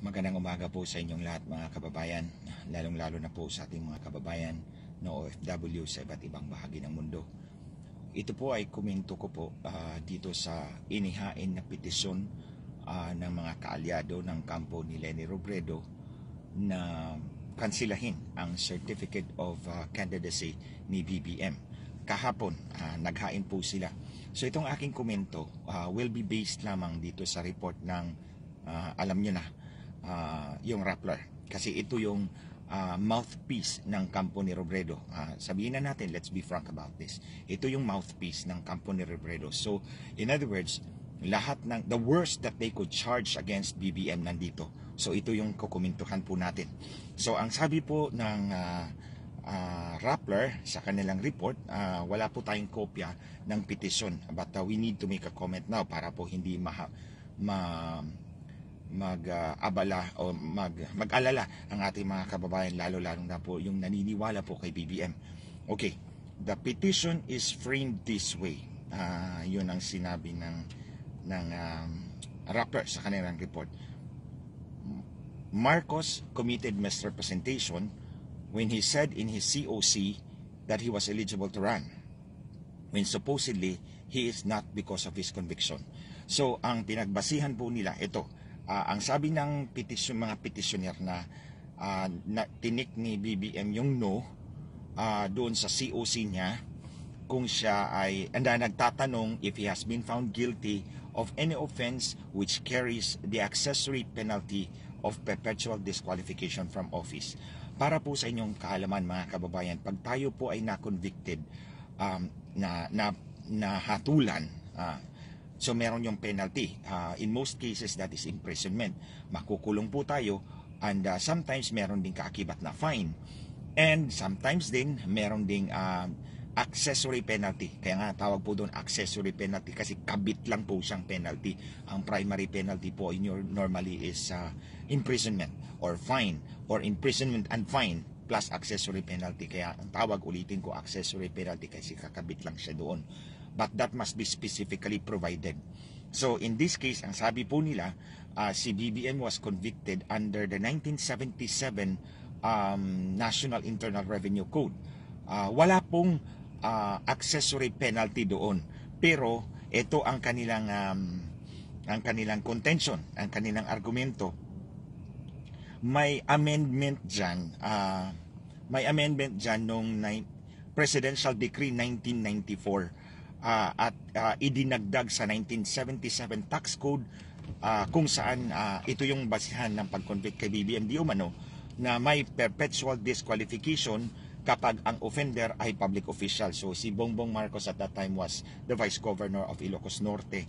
Magandang umaga po sa inyong lahat mga kababayan, lalong-lalo na po sa ating mga kababayan no OFW sa iba't ibang bahagi ng mundo. Ito po ay komento ko po uh, dito sa inihain na petisyon uh, ng mga kaalyado ng kampo ni Lenny Robredo na kansilahin ang Certificate of uh, Candidacy ni BBM. Kahapon, uh, naghain po sila. So itong aking komento uh, will be based lamang dito sa report ng uh, alam nyo na uh, yung Rappler. Kasi ito yung uh, mouthpiece ng kampo ni Robredo. Uh, sabihin na natin, let's be frank about this. Ito yung mouthpiece ng kampo ni Robredo. So, in other words, lahat ng the worst that they could charge against BBM nandito. So ito yung kukomentuhan po natin. So ang sabi po ng uh, uh, Rappler sa kanilang report, uh, wala po tayong kopya ng petition. But uh, we need to make a comment now para po hindi ma, ma mag-abala o mag, mag-alala ang ating mga kababayan lalo-lalo na po yung naniniwala po kay BBM. Okay, the petition is framed this way. Uh, yun ang sinabi ng ng um, rapper sa kanilang report. Marcos committed misrepresentation when he said in his COC that he was eligible to run when supposedly he is not because of his conviction. So ang pinagbasihan po nila ito Uh, ang sabi ng petisyon, mga petitioner na, uh, na tinik ni BBM yung no uh, doon sa COC niya kung siya ay anda nagtatanong if he has been found guilty of any offense which carries the accessory penalty of perpetual disqualification from office. Para po sa inyong kaalaman mga kababayan, pag tayo po ay na-convicted um, na, na, na hatulan, uh, So meron yung penalty. Uh, in most cases, that is imprisonment. Makukulong po tayo and uh, sometimes meron ding kaakibat na fine. And sometimes din, meron ding uh, accessory penalty. Kaya nga tawag po doon accessory penalty kasi kabit lang po siyang penalty. Ang primary penalty po in your, normally is uh, imprisonment or fine or imprisonment and fine plus accessory penalty. Kaya ang tawag ulitin ko accessory penalty kasi kakabit lang siya doon but that must be specifically provided. So in this case, ang sabi po nila, uh, si BBM was convicted under the 1977 um, National Internal Revenue Code. Uh, wala pong uh, accessory penalty doon. Pero ito ang kanilang um, ang kanilang contention, ang kanilang argumento. May amendment diyan, uh, may amendment diyan nung Presidential Decree 1994 uh, at uh, idinagdag sa 1977 tax code uh, kung saan uh, ito yung basihan ng pag-convict kay BBMD umano na may perpetual disqualification kapag ang offender ay public official. So si Bongbong Marcos at that time was the Vice Governor of Ilocos Norte.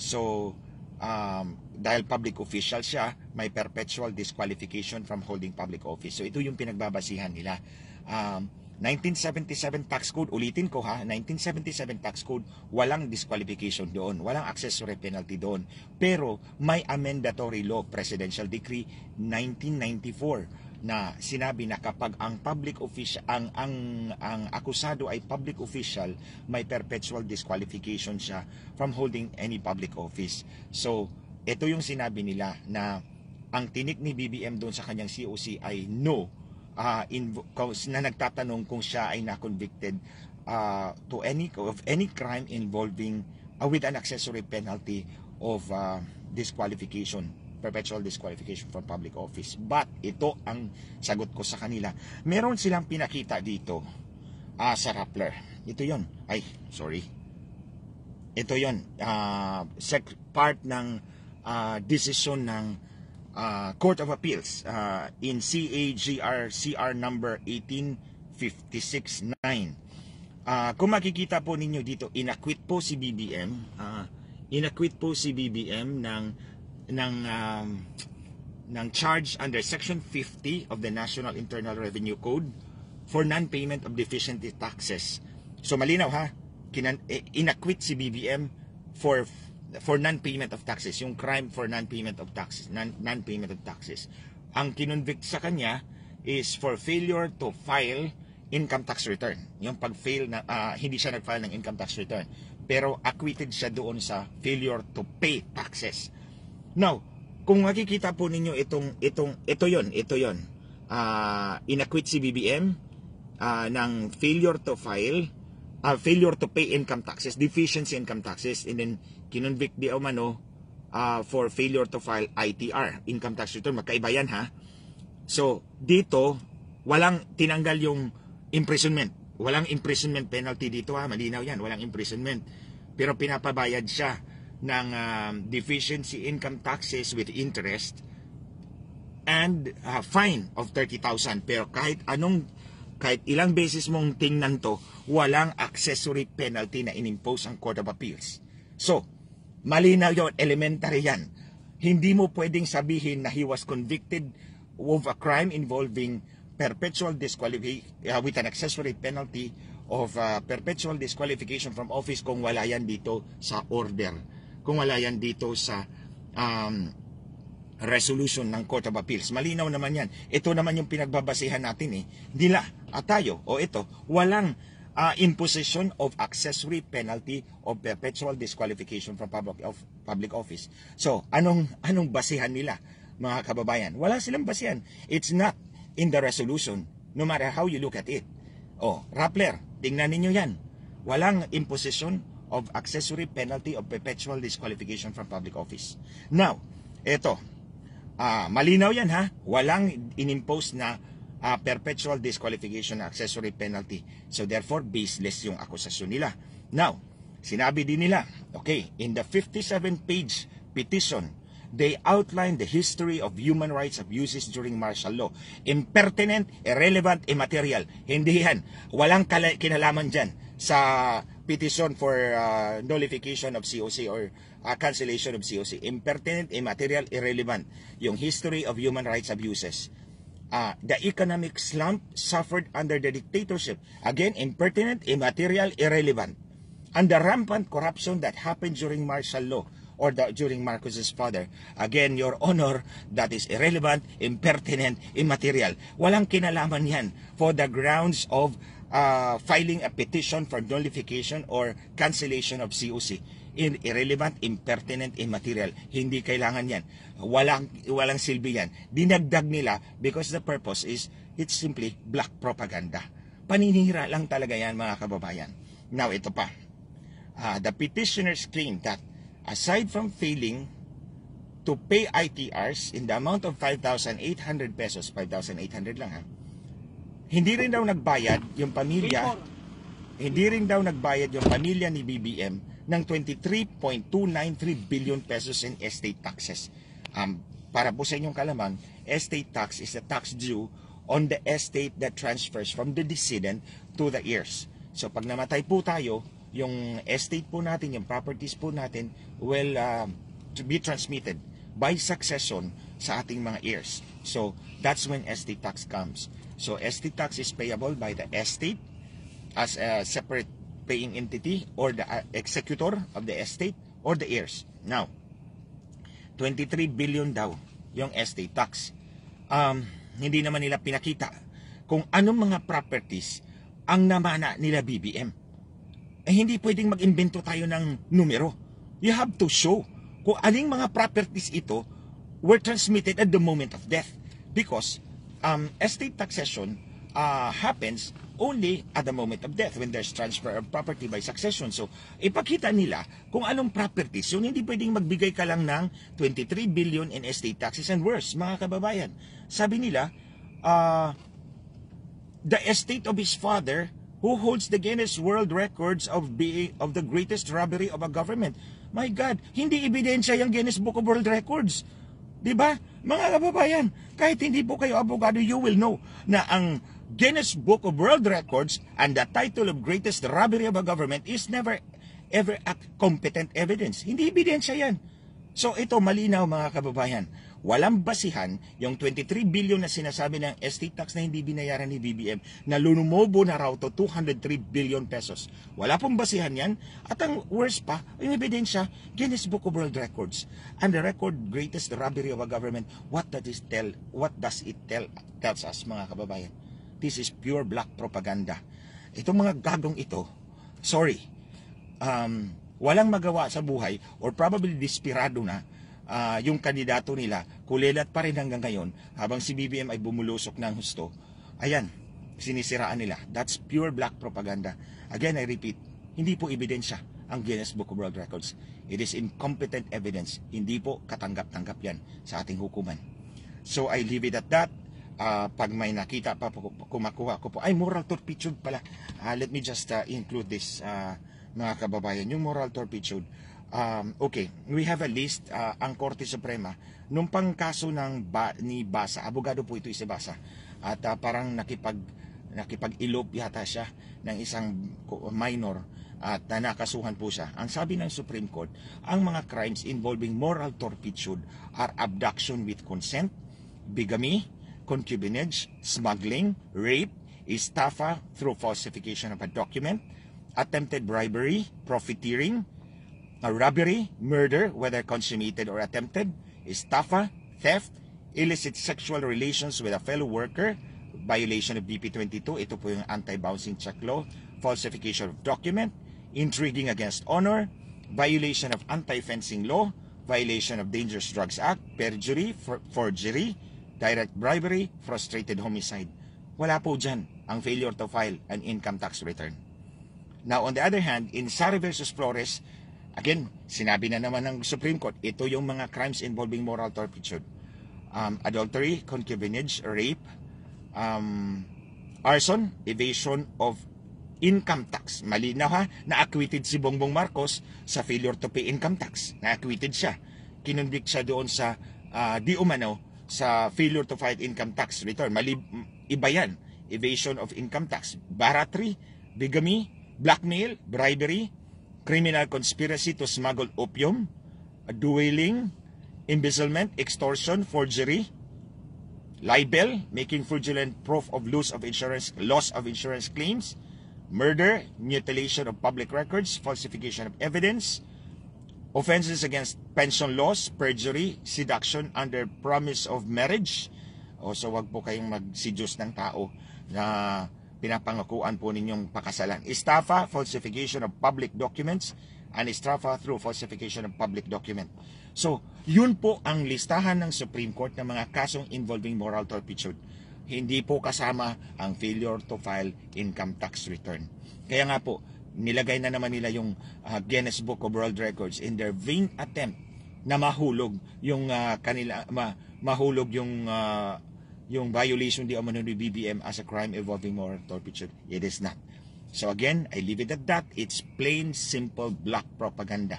So um, dahil public official siya, may perpetual disqualification from holding public office. So ito yung pinagbabasihan nila. Um, 1977 tax code, ulitin ko ha, 1977 tax code, walang disqualification doon, walang accessory penalty doon. Pero may amendatory law, Presidential Decree 1994 na sinabi na kapag ang public official ang ang ang akusado ay public official may perpetual disqualification siya from holding any public office so ito yung sinabi nila na ang tinik ni BBM doon sa kanyang COC ay no uh, na nagtatanong kung siya ay na-convicted uh, to any of any crime involving uh, with an accessory penalty of uh, disqualification perpetual disqualification from public office but ito ang sagot ko sa kanila meron silang pinakita dito uh, sa Rappler ito yon ay sorry ito yon uh, sec- part ng uh, decision ng uh, Court of Appeals uh, in CAGR CR number 18569. Uh, kung makikita po ninyo dito, inacquit po si BBM, uh, inacquit po si BBM ng ng um, ng charge under section 50 of the National Internal Revenue Code for non-payment of deficiency taxes. So malinaw ha, kinan, eh, inaquit si BBM for for non-payment of taxes, yung crime for non-payment of taxes, non-payment of taxes. Ang kinonvict sa kanya is for failure to file income tax return. Yung pag-fail na uh, hindi siya nag-file ng income tax return, pero acquitted siya doon sa failure to pay taxes. Now, kung makikita po ninyo itong itong ito 'yon, ito 'yon. Uh, ah, inacquit si BBM uh, ah, ng failure to file uh, failure to pay income taxes, deficiency income taxes, and then kinonvict di umano oh, uh, for failure to file ITR, income tax return. Magkaiba yan ha. So, dito, walang tinanggal yung imprisonment. Walang imprisonment penalty dito ha. Malinaw yan. Walang imprisonment. Pero pinapabayad siya ng uh, deficiency income taxes with interest and uh, fine of 30,000. Pero kahit anong kahit ilang beses mong tingnan to, walang accessory penalty na inimpose ang Court of Appeals. So, malinaw yon, elementary yan. Hindi mo pwedeng sabihin na he was convicted of a crime involving perpetual disqualification uh, with an accessory penalty of uh, perpetual disqualification from office kung wala yan dito sa order. Kung wala yan dito sa um, resolution ng Court of Appeals. Malinaw naman yan. Ito naman yung pinagbabasehan natin eh. Nila at tayo o ito, walang uh, imposition of accessory penalty of perpetual disqualification from public, of, public office. So, anong, anong basihan nila mga kababayan? Wala silang basihan. It's not in the resolution no matter how you look at it. Oh, Rappler, tingnan ninyo yan. Walang imposition of accessory penalty of perpetual disqualification from public office. Now, eto, uh, malinaw yan ha, walang inimpose na uh, perpetual disqualification accessory penalty. So therefore, baseless yung akusasyon nila. Now, sinabi din nila, okay, in the 57-page petition, they outline the history of human rights abuses during martial law. Impertinent, irrelevant, immaterial. Hindi yan. Walang kinalaman dyan sa petition for uh, nullification of COC or uh, cancellation of COC. Impertinent, immaterial, irrelevant. Yung history of human rights abuses. Uh, the economic slump suffered under the dictatorship. Again, impertinent, immaterial, irrelevant. And the rampant corruption that happened during martial law or the, during Marcos's father. Again, your honor, that is irrelevant, impertinent, immaterial. Walang kinalaman yan for the grounds of uh, filing a petition for nullification or cancellation of COC in irrelevant, impertinent, immaterial. Hindi kailangan yan. Walang, walang silbi yan. Dinagdag nila because the purpose is it's simply black propaganda. Paninira lang talaga yan mga kababayan. Now ito pa. Uh, the petitioners claim that aside from failing to pay ITRs in the amount of 5,800 pesos, 5,800 lang ha, hindi rin daw nagbayad yung pamilya, hindi rin daw nagbayad yung pamilya ni BBM ng 23.293 billion pesos in estate taxes. Um, para po sa inyong kalaman, estate tax is the tax due on the estate that transfers from the decedent to the heirs. So pag namatay po tayo, yung estate po natin, yung properties po natin will uh, to be transmitted by succession sa ating mga heirs. So that's when estate tax comes. So estate tax is payable by the estate as a separate paying entity or the uh, executor of the estate or the heirs. Now, 23 billion daw yung estate tax. Um, hindi naman nila pinakita kung anong mga properties ang namana nila BBM. Eh hindi pwedeng mag-invento tayo ng numero. You have to show kung aling mga properties ito were transmitted at the moment of death. Because um, estate taxation uh, happens only at the moment of death when there's transfer of property by succession. So, ipakita nila kung anong properties. Yun, hindi pwedeng magbigay ka lang ng 23 billion in estate taxes and worse, mga kababayan. Sabi nila, uh, the estate of his father who holds the Guinness World Records of being of the greatest robbery of a government. My God, hindi ebidensya yung Guinness Book of World Records. 'Di ba? Mga kababayan, kahit hindi po kayo abogado, you will know na ang Guinness Book of World Records and the title of greatest robbery of a government is never ever a competent evidence. Hindi ebidensya yan. So ito malinaw mga kababayan. Walang basihan yung 23 billion na sinasabi ng estate tax na hindi binayaran ni BBM na lulumobo na raw to 203 billion pesos. Wala pong basihan yan. At ang worst pa, yung ebidensya, Guinness Book of World Records. And the record greatest robbery of a government, what does it tell? What does it tell? Tells us mga kababayan. This is pure black propaganda. Itong mga gagong ito, sorry, um, walang magawa sa buhay or probably desperado na uh, yung kandidato nila, kulelat pa rin hanggang ngayon habang si BBM ay bumulusok ng husto. Ayan, sinisiraan nila. That's pure black propaganda. Again, I repeat, hindi po ebidensya ang Guinness Book of World Records. It is incompetent evidence. Hindi po katanggap-tanggap yan sa ating hukuman. So I leave it at that uh, pag may nakita pa po, kumakuha ko po. Ay, moral turpitude pala. Uh, let me just uh, include this, uh, mga kababayan. Yung moral turpitude, um, okay, we have a list, uh, ang Korte Suprema, nung pangkaso ng ba, ni Basa, abogado po ito si Basa, at uh, parang nakipag, nakipag-ilob yata siya ng isang minor at uh, nakasuhan po siya. Ang sabi ng Supreme Court, ang mga crimes involving moral turpitude are abduction with consent, bigamy, concubinage, smuggling, rape, estafa through falsification of a document, attempted bribery, profiteering, uh, robbery, murder, whether consummated or attempted, estafa, theft, illicit sexual relations with a fellow worker, violation of BP 22 ito po yung anti-bouncing check law, falsification of document, intriguing against honor, violation of anti-fencing law, violation of Dangerous Drugs Act, perjury, for forgery, direct bribery, frustrated homicide. Wala po dyan ang failure to file an income tax return. Now, on the other hand, in Sari versus Flores, again, sinabi na naman ng Supreme Court, ito yung mga crimes involving moral turpitude. Um, adultery, concubinage, rape, um, arson, evasion of income tax. Malinaw ha, na-acquitted si Bongbong Marcos sa failure to pay income tax. Na-acquitted siya. Kinundik siya doon sa uh, di umano sa failure to file income tax return. Mali, iba yan. Evasion of income tax. Baratry, bigamy, blackmail, bribery, criminal conspiracy to smuggle opium, dueling, embezzlement, extortion, forgery, libel, making fraudulent proof of loss of insurance, loss of insurance claims, murder, mutilation of public records, falsification of evidence, offenses against pension laws, perjury, seduction under promise of marriage. O so wag po kayong mag-seduce ng tao na pinapangakuan po ninyong pakasalan. Estafa, falsification of public documents, and estafa through falsification of public document. So, yun po ang listahan ng Supreme Court ng mga kasong involving moral turpitude. Hindi po kasama ang failure to file income tax return. Kaya nga po, nilagay na naman nila yung uh, Guinness Book of World Records in their vain attempt na mahulog yung uh, kanila ma, mahulog yung uh, yung violation di umano ni BBM as a crime involving moral turpitude. It is not. So again, I leave it at that. It's plain, simple, black propaganda.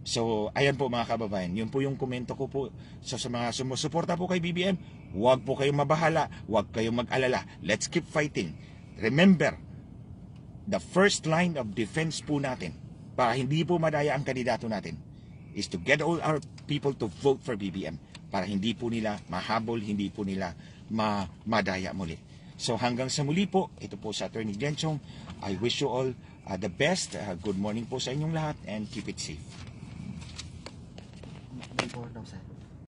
So, ayan po mga kababayan. Yun po yung komento ko po. So, sa mga sumusuporta po kay BBM, huwag po kayong mabahala. Huwag kayong mag-alala. Let's keep fighting. Remember, the first line of defense po natin para hindi po madaya ang kandidato natin is to get all our people to vote for BBM para hindi po nila mahabol, hindi po nila ma madaya muli. So hanggang sa muli po, ito po sa Attorney Genchong. I wish you all uh, the best. Uh, good morning po sa inyong lahat and keep it safe.